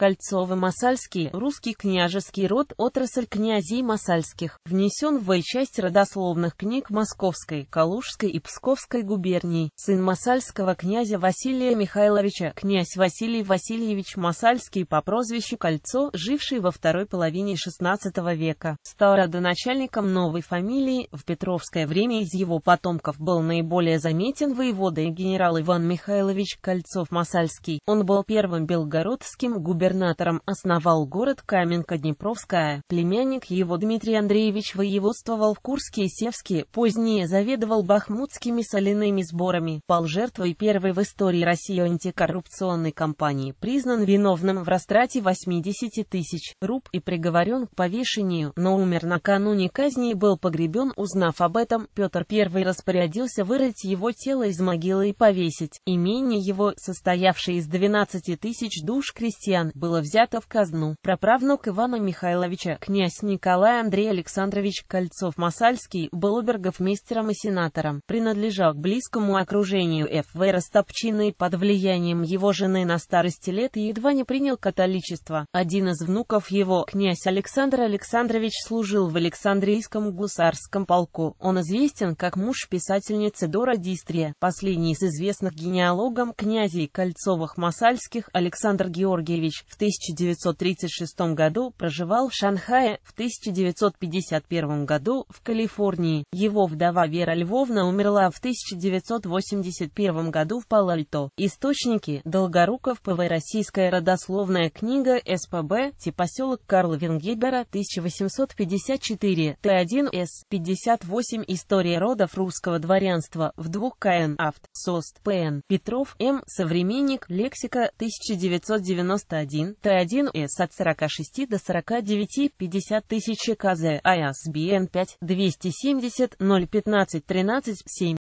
Кольцово-Масальский, русский княжеский род, отрасль князей масальских, внесен в часть родословных книг Московской, Калужской и Псковской губерний, сын масальского князя Василия Михайловича, князь Василий Васильевич Масальский по прозвищу Кольцо, живший во второй половине XVI века, стал родоначальником новой фамилии, в Петровское время из его потомков был наиболее заметен воевода и генерал Иван Михайлович Кольцов-Масальский, он был первым белгородским губернатором губернатором основал город Каменка-Днепровская. Племянник его Дмитрий Андреевич воеводствовал в Курске и Севске, позднее заведовал бахмутскими соляными сборами, пал жертвой первой в истории России антикоррупционной кампании, признан виновным в растрате 80 тысяч руб и приговорен к повешению, но умер накануне казни и был погребен, узнав об этом, Петр I распорядился вырыть его тело из могилы и повесить. Имение его, состоявшее из 12 тысяч душ крестьян, было взято в казну. Проправнук Ивана Михайловича, князь Николай Андрей Александрович Кольцов-Масальский, был обергофмейстером и сенатором, принадлежал к близкому окружению Ф.В. Ростопчины под влиянием его жены на старости лет и едва не принял католичество. Один из внуков его, князь Александр Александрович, служил в Александрийском гусарском полку. Он известен как муж писательницы Дора Дистрия, последний из известных генеалогом князей Кольцовых-Масальских Александр Георгиевич в 1936 году проживал в Шанхае, в 1951 году в Калифорнии. Его вдова Вера Львовна умерла в 1981 году в пал Источники Долгоруков ПВ Российская родословная книга СПБ Ти типа поселок Карла Венгебера 1854 Т1С 58 История родов русского дворянства в двух КН Авт СОСТ ПН Петров М. Современник Лексика 1991 т 1 с от 46 до 49 50 тысяч КЗ, ISBN 5 270 015 13 7.